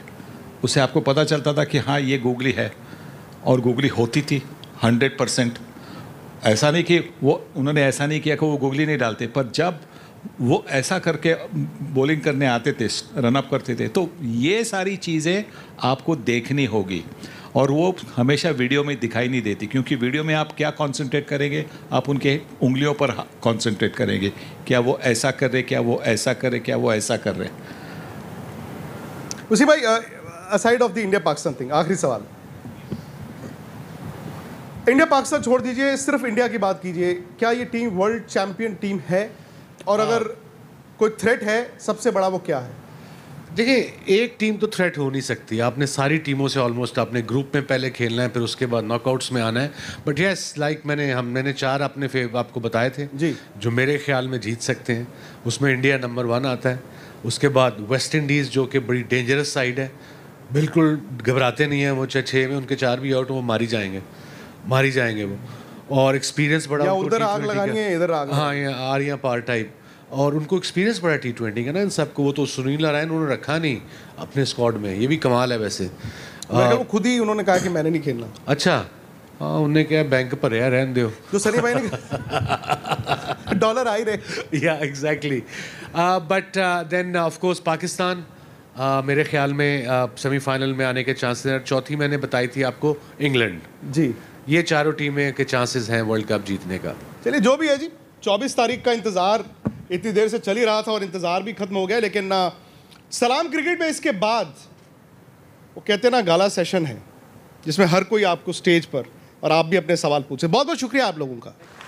उसे आपको पता चलता था कि हाँ ये गूगली है और गूगली होती थी हंड्रेड परसेंट ऐसा नहीं कि वो उन्होंने ऐसा नहीं किया कि वो गुगली नहीं डालते पर जब वो ऐसा करके बॉलिंग करने आते थे रनअप करते थे तो ये सारी चीज़ें आपको देखनी होगी और वो हमेशा वीडियो में दिखाई नहीं देती क्योंकि वीडियो में आप क्या कंसंट्रेट करेंगे आप उनके उंगलियों पर कंसंट्रेट करेंगे क्या वो ऐसा कर रहे क्या वो ऐसा कर रहे क्या वो ऐसा कर रहे उसी भाई aside of the India Pakistan thing आखिरी सवाल इंडिया पाकिस्तान छोड़ दीजिए सिर्फ इंडिया की बात कीजिए क्या ये टीम वर्ल्ड चैम्पियन टीम है और हाँ। अगर कोई थ्रेट है सबसे बड़ा वो क्या है देखिए एक टीम तो थ्रेट हो नहीं सकती आपने सारी टीमों से ऑलमोस्ट आपने ग्रुप में पहले खेलना है फिर उसके बाद नॉकआउट्स में आना है बट यस लाइक मैंने हम मैंने चार अपने आपको बताए थे जी जो मेरे ख्याल में जीत सकते हैं उसमें इंडिया नंबर वन आता है उसके बाद वेस्ट इंडीज़ जो कि बड़ी डेंजरस साइड है बिल्कुल घबराते नहीं हैं वो छः में उनके चार भी आउट वो मारी जाएंगे मारी जाएंगे वो और एक्सपीरियंस बड़ा उधर आग लगानी है इधर आग हाँ यहाँ यहाँ पार टाइप और उनको एक्सपीरियंस बड़ा टी ट्वेंटी का ना इन सबको वो तो सुनील नारायण उन्होंने रखा नहीं अपने स्क्वाड में ये भी कमाल है वैसे वो खुद ही उन्होंने कहा कि मैंने नहीं खेलना अच्छा हाँ उन्होंने क्या बैंक पर यार रहन दो तो सनी भाई ने <laughs> डॉलर आई रहे या exactly but then of course Pakistan आ, uh, मेरे ख्याल में uh, सेमीफाइनल में आने के चांसेस हैं चौथी मैंने बताई थी आपको इंग्लैंड जी ये चारों टीमें के चांसेस हैं वर्ल्ड कप जीतने का चलिए जो भी है जी 24 तारीख का इंतज़ार इतनी देर से चल ही रहा था और इंतज़ार भी खत्म हो गया लेकिन ना सलाम क्रिकेट में इसके बाद वो कहते हैं ना गाला सेशन है जिसमें हर कोई आपको स्टेज पर और आप भी अपने सवाल पूछे बहुत बहुत शुक्रिया आप लोगों का